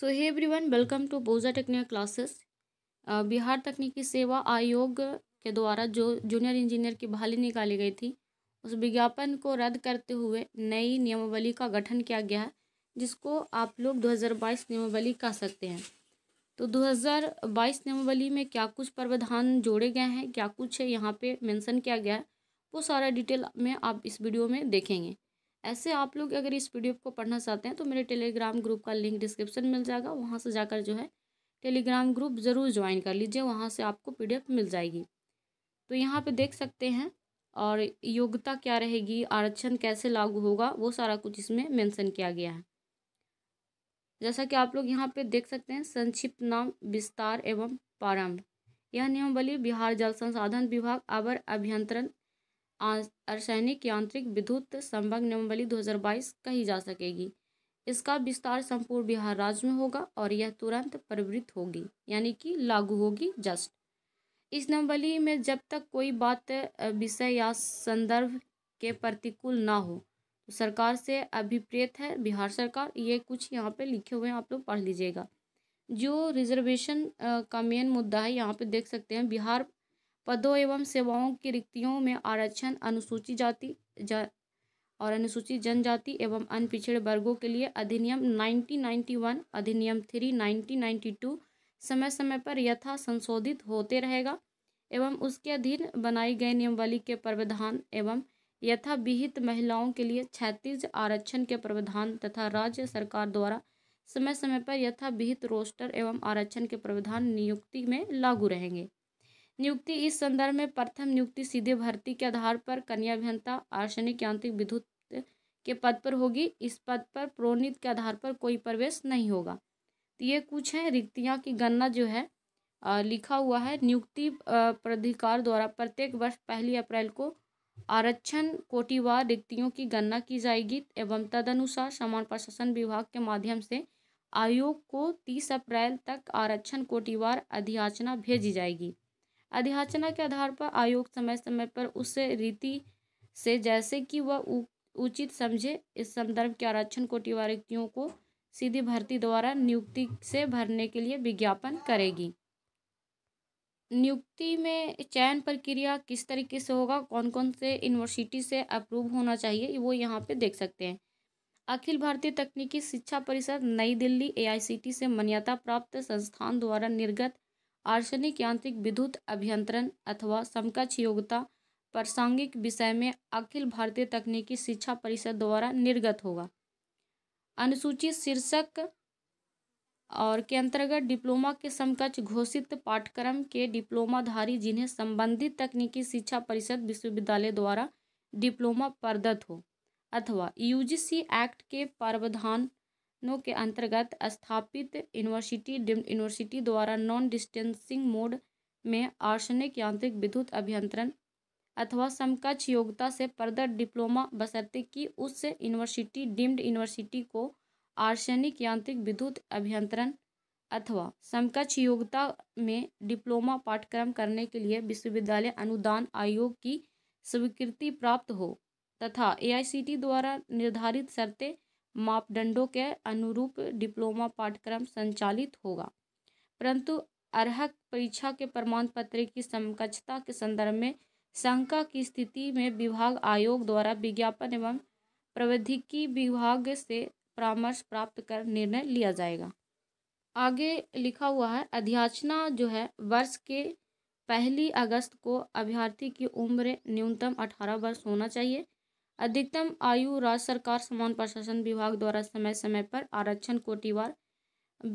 so hey everyone welcome to बोजा technical classes Bihar तकनीकी सेवा आयोग के द्वारा जो जूनियर इंजीनियर की बहाली निकाली गई थी उस विज्ञापन को रद्द करते हुए नई नियमावली का गठन किया गया है जिसको आप लोग 2022 नियमावली कह सकते हैं तो 2022 नियमावली में क्या कुछ प्रावधान जोड़े गए हैं क्या कुछ है यहाँ पे मेंशन किया गया है वो सारा डिटेल में आप इस वीडियो में देखेंगे ऐसे आप लोग अगर इस पी को पढ़ना चाहते हैं तो मेरे टेलीग्राम ग्रुप का लिंक डिस्क्रिप्शन मिल जाएगा वहाँ से जाकर जो है टेलीग्राम ग्रुप ज़रूर ज्वाइन कर लीजिए वहाँ से आपको पी मिल जाएगी तो यहाँ पर देख सकते हैं और योग्यता क्या रहेगी आरक्षण कैसे लागू होगा वो सारा कुछ इसमें मेंशन किया गया है जैसा कि आप लोग यहाँ पे देख सकते हैं संक्षिप्त नाम विस्तार एवं प्रारंभ यह नियमावली बिहार जल संसाधन विभाग अवर अभियंत्रण अर्सैनिक यांत्रिक विद्युत संभग नियमवली 2022 कही जा सकेगी इसका विस्तार संपूर्ण बिहार राज्य में होगा और यह तुरंत प्रवृत्त होगी यानी कि लागू होगी जस्ट इस नियमवली में जब तक कोई बात विषय या संदर्भ के प्रतिकूल ना हो तो सरकार से अभिप्रेत है बिहार सरकार ये कुछ यहाँ पे लिखे हुए हैं आप लोग पढ़ लीजिएगा जो रिजर्वेशन का मेन मुद्दा है यहाँ पे देख सकते हैं बिहार पदों एवं सेवाओं की रिक्तियों में आरक्षण अनुसूचित जाति जा और अनुसूचित जनजाति एवं अन्य पिछड़े वर्गों के लिए अधिनियम 1991 अधिनियम थ्री 1992 समय समय पर यथा संशोधित होते रहेगा एवं उसके अधीन बनाई गई नियमवली के प्रावधान एवं यथा विहित महिलाओं के लिए छत्तीस आरक्षण के प्रावधान तथा राज्य सरकार द्वारा समय समय पर यथा विहित रोस्टर एवं आरक्षण के प्रावधान नियुक्ति में लागू रहेंगे नियुक्ति इस संदर्भ में प्रथम नियुक्ति सीधे भर्ती के आधार पर कन्या अभियंता आर्सनिक यांत्रिक विद्युत के पद पर होगी इस पद पर प्रोनित के आधार पर कोई प्रवेश नहीं होगा तो ये कुछ है रिक्तियाँ की गणना जो है लिखा हुआ है नियुक्ति प्राधिकार द्वारा प्रत्येक वर्ष पहली अप्रैल को आरक्षण कोटिवार रिक्तियों की गणना की जाएगी एवं तदनुसार समान प्रशासन विभाग के माध्यम से आयोग को 30 अप्रैल तक आरक्षण कोटिवार अधियाचना भेजी जाएगी अध्याचना के आधार पर आयोग समय समय पर उस रीति से जैसे कि वह उचित समझे इस संदर्भ के आरक्षण कोटिवारियों को सीधी भर्ती द्वारा नियुक्ति से भरने के लिए विज्ञापन करेगी नियुक्ति में चयन प्रक्रिया किस तरीके से होगा कौन कौन से यूनिवर्सिटी से अप्रूव होना चाहिए वो यहाँ पे देख सकते हैं अखिल भारतीय तकनीकी शिक्षा परिषद नई दिल्ली एआईसीटी से मान्यता प्राप्त संस्थान द्वारा निर्गत आर्सनिक यांत्रिक विद्युत अभियंत्रण अथवा समकक्ष योग्यता प्रासंगिक विषय में अखिल भारतीय तकनीकी शिक्षा परिषद द्वारा निर्गत होगा अनुसूचित शीर्षक और के अंतर्गत डिप्लोमा के समकक्ष घोषित पाठ्यक्रम के डिप्लोमाधारी जिन्हें संबंधित तकनीकी शिक्षा परिषद विश्वविद्यालय द्वारा डिप्लोमा प्रदत्त हो अथवा यूजीसी एक्ट के प्रावधान नो के अंतर्गत स्थापित यूनिवर्सिटी डीम्ड यूनिवर्सिटी द्वारा नॉन डिस्टेंसिंग मोड में आर्सनिक यांत्रिक विद्युत अभियंत्रण अथवा समकक्ष योग्यता से पर्दा डिप्लोमा बसरते कि उस यूनिवर्सिटी डीम्ड यूनिवर्सिटी को आर्सनिक यांत्रिक विद्युत अभियंत्रण अथवा समकक्ष योग्यता में डिप्लोमा पाठ्यक्रम करने के लिए विश्वविद्यालय अनुदान आयोग की स्वीकृति प्राप्त हो तथा एआईसीटी द्वारा निर्धारित शर्तें मापदंडों के अनुरूप डिप्लोमा पाठ्यक्रम संचालित होगा परंतु अर्क परीक्षा के प्रमाण पत्र की समकक्षता के संदर्भ में शंका की स्थिति में विभाग आयोग द्वारा विज्ञापन एवं प्रविधिकी विभाग से परामर्श प्राप्त कर निर्णय लिया जाएगा आगे लिखा हुआ है अध्याचना जो है वर्ष के पहली अगस्त को अभ्यर्थी की उम्र न्यूनतम अठारह वर्ष होना चाहिए अधिकतम आयु राज्य सरकार समान प्रशासन विभाग द्वारा समय समय पर आरक्षण कोटिवार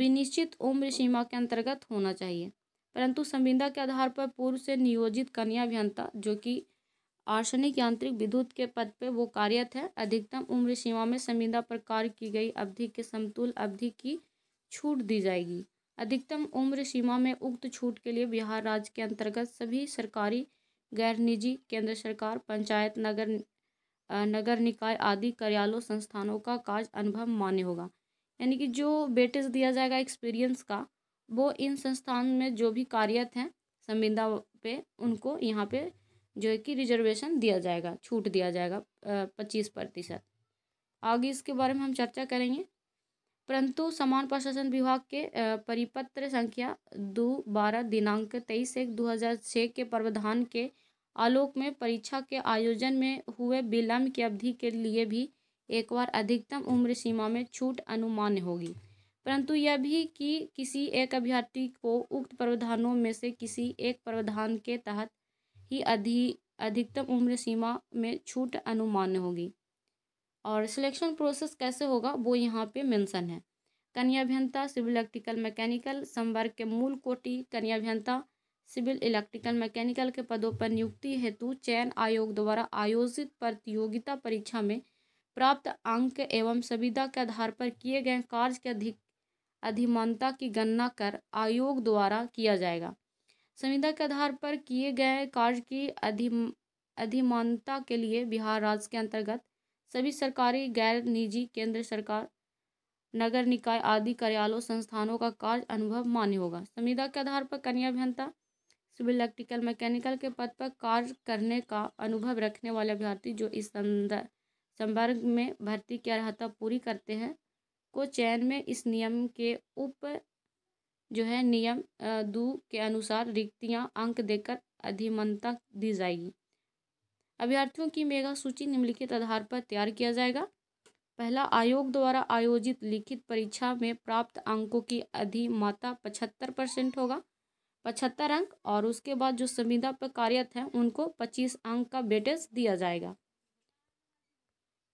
विनिश्चित उम्र सीमा के अंतर्गत होना चाहिए परंतु संविदा के आधार पर पूर्व से नियोजित कन्या अभियंता जो कि आर्सनिक यांत्रिक विद्युत के पद पर वो कार्यरत है अधिकतम उम्र सीमा में संविदा पर कार्य की गई अवधि के समतुल अवधि की छूट दी जाएगी अधिकतम उम्र सीमा में उक्त छूट के लिए बिहार राज्य के अंतर्गत सभी सरकारी गैर निजी केंद्र सरकार पंचायत नगर नगर निकाय आदि कार्यालय संस्थानों का कार्य अनुभव मान्य होगा यानी कि जो बेटेज दिया जाएगा एक्सपीरियंस का वो इन संस्थान में जो भी कार्यरत हैं संविदा पे उनको यहाँ पे जो है कि रिजर्वेशन दिया जाएगा छूट दिया जाएगा पच्चीस प्रतिशत आगे इसके बारे में हम चर्चा करेंगे परंतु समान प्रशासन विभाग के परिपत्र संख्या दो बारह दिनांक तेईस एक दो हज़ार छः के प्रावधान के आलोक में परीक्षा के आयोजन में हुए विलम्ब की अवधि के लिए भी एक बार अधिकतम उम्र सीमा में छूट अनुमान्य होगी परंतु यह भी कि किसी एक अभ्यर्थी को उक्त प्रावधानों में से किसी एक प्रावधान के तहत ही अधि अधिकतम उम्र सीमा में छूट अनुमान्य होगी और सिलेक्शन प्रोसेस कैसे होगा वो यहाँ पे मेंशन है कन्या अभियंता सिविल इलेक्ट्रिकल मैकेनिकल संवर्ग के मूल कोटि कन्या अभियंता सिविल इलेक्ट्रिकल मैकेनिकल के पदों पर नियुक्ति हेतु चयन आयोग द्वारा आयोजित प्रतियोगिता परीक्षा में प्राप्त अंक एवं सुविधा के आधार पर किए गए कार्य के अधिक अधिमानता की गणना कर आयोग द्वारा किया जाएगा संविधा के आधार पर किए गए कार्य की अधिम अधिमानता के लिए बिहार राज्य के अंतर्गत सभी सरकारी गैर निजी केंद्र सरकार नगर निकाय आदि कार्यालयों संस्थानों का कार्य अनुभव मान्य होगा संविदा के आधार पर कन्या अभियंता सिविल इलेक्ट्रिकल मैकेनिकल के पद पर कार्य करने का अनुभव रखने वाले अभ्यर्थी जो इस संवर्ग में भर्ती की अर्हता पूरी करते हैं को चयन में इस नियम के उप जो है नियम दो के अनुसार रिक्तियां अंक देकर अधिमनता दी जाएगी अभ्यर्थियों की मेगा सूची निम्नलिखित आधार पर तैयार किया जाएगा पहला आयोग द्वारा आयोजित लिखित परीक्षा में प्राप्त अंकों की अधिमाता पचहत्तर परसेंट होगा पचहत्तर अंक और उसके बाद जो संविदा पर कार्यरत हैं उनको पच्चीस अंक का बेटेज दिया जाएगा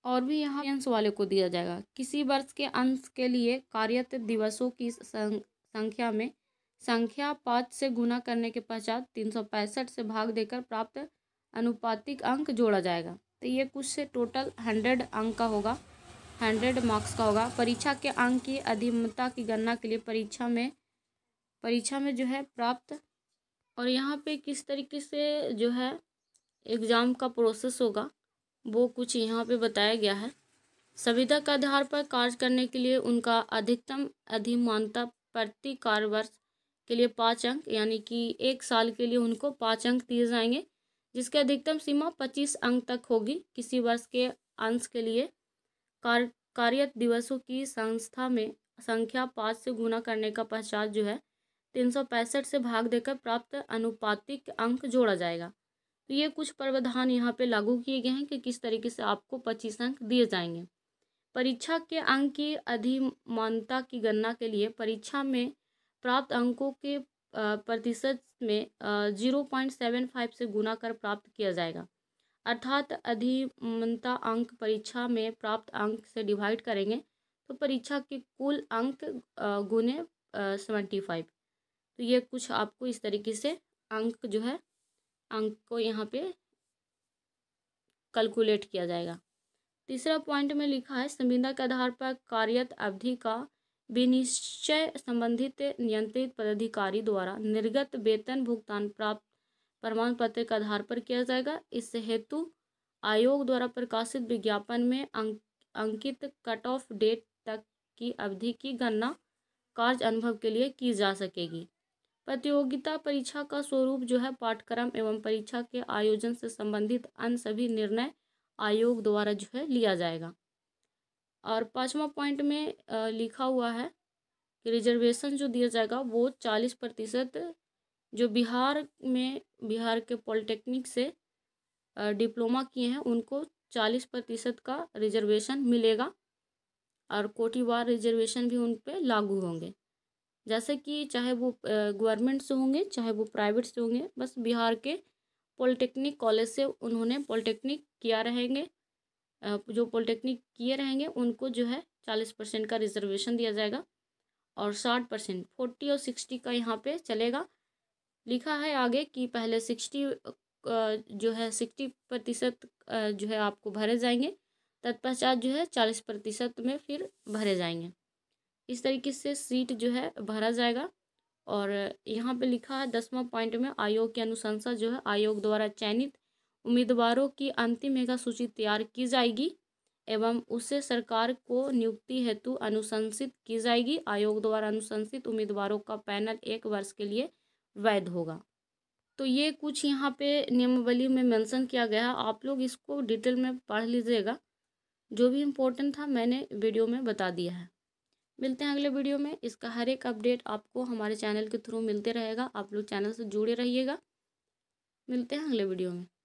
और भी यहाँ अंश वाले को दिया जाएगा किसी वर्ष के अंश के लिए कार्यरत दिवसों की संख्या में संख्या पाँच से गुना करने के पश्चात तीन सौ पैंसठ से भाग देकर प्राप्त अनुपातिक अंक जोड़ा जाएगा तो ये कुछ से टोटल हंड्रेड अंक का होगा हंड्रेड मार्क्स का होगा परीक्षा के अंक की अधिमता की गणना के लिए परीक्षा में परीक्षा में जो है प्राप्त और यहाँ पे किस तरीके से जो है एग्ज़ाम का प्रोसेस होगा वो कुछ यहाँ पे बताया गया है संविधा के आधार पर कार्य करने के लिए उनका अधिकतम अधिमानता प्रति कार्यवर्ष के लिए पाँच अंक यानी कि एक साल के लिए उनको पाँच अंक दिए जाएंगे जिसकी अधिकतम सीमा पच्चीस अंक तक होगी किसी वर्ष के अंश के लिए कार्य दिवसों की संस्था में संख्या पाँच से गुना करने का पश्चात जो है तीन सौ पैंसठ से भाग देकर प्राप्त अनुपातिक अंक जोड़ा जाएगा तो ये कुछ प्रावधान यहाँ पे लागू किए गए हैं कि किस तरीके से आपको पच्चीस अंक दिए जाएंगे परीक्षा के अंक की अधिमानता की गणना के लिए परीक्षा में प्राप्त अंकों के प्रतिशत में जीरो पॉइंट सेवन फाइव से गुना कर प्राप्त किया जाएगा अर्थात अधिमानता अंक परीक्षा में प्राप्त अंक से डिवाइड करेंगे तो परीक्षा के कुल अंक गुने सेवेंटी फाइव तो ये कुछ आपको इस तरीके से अंक जो है अंक को यहाँ पे कैलकुलेट किया जाएगा तीसरा पॉइंट में लिखा है संविदा के आधार पर कार्यत अवधि का विनिश्चय संबंधित नियंत्रित पदाधिकारी द्वारा निर्गत वेतन भुगतान प्राप्त प्रमाण पत्र के आधार पर किया जाएगा इस हेतु आयोग द्वारा प्रकाशित विज्ञापन में अंक अंकित कट ऑफ डेट तक की अवधि की गणना कार्य अनुभव के लिए की जा सकेगी प्रतियोगिता परीक्षा का स्वरूप जो है पाठ्यक्रम एवं परीक्षा के आयोजन से संबंधित अन्य सभी निर्णय आयोग द्वारा जो है लिया जाएगा और पाँचवा पॉइंट में लिखा हुआ है कि रिजर्वेशन जो दिया जाएगा वो चालीस प्रतिशत जो बिहार में बिहार के पॉलिटेक्निक से डिप्लोमा किए हैं उनको चालीस प्रतिशत का रिजर्वेशन मिलेगा और कोटिवार रिजर्वेशन भी उन पर लागू होंगे जैसे कि चाहे वो गवर्नमेंट से होंगे चाहे वो प्राइवेट से होंगे बस बिहार के पॉलिटेक्निक कॉलेज से उन्होंने पॉलिटेक्निक किया रहेंगे जो पॉलिटेक्निक किए रहेंगे उनको जो है चालीस परसेंट का रिजर्वेशन दिया जाएगा और साठ परसेंट फोर्टी और सिक्सटी का यहाँ पे चलेगा लिखा है आगे कि पहले सिक्सटी जो है सिक्सटी प्रतिशत जो है आपको भरे जाएंगे तत्पश्चात जो है चालीस प्रतिशत में फिर भरे जाएंगे इस तरीके से सीट जो है भरा जाएगा और यहाँ पे लिखा है दसवां पॉइंट में आयोग की अनुशंसा जो है आयोग द्वारा चयनित उम्मीदवारों की अंतिम मेगा सूची तैयार की जाएगी एवं उसे सरकार को नियुक्ति हेतु अनुशंसित की जाएगी आयोग द्वारा अनुशंसित उम्मीदवारों का पैनल एक वर्ष के लिए वैध होगा तो ये कुछ यहाँ पे नियमावली में मेंशन किया गया है आप लोग इसको डिटेल में पढ़ लीजिएगा जो भी इम्पोर्टेंट था मैंने वीडियो में बता दिया है मिलते हैं अगले वीडियो में इसका हर एक अपडेट आपको हमारे चैनल के थ्रू मिलते रहेगा आप लोग चैनल से जुड़े रहिएगा मिलते हैं अगले वीडियो में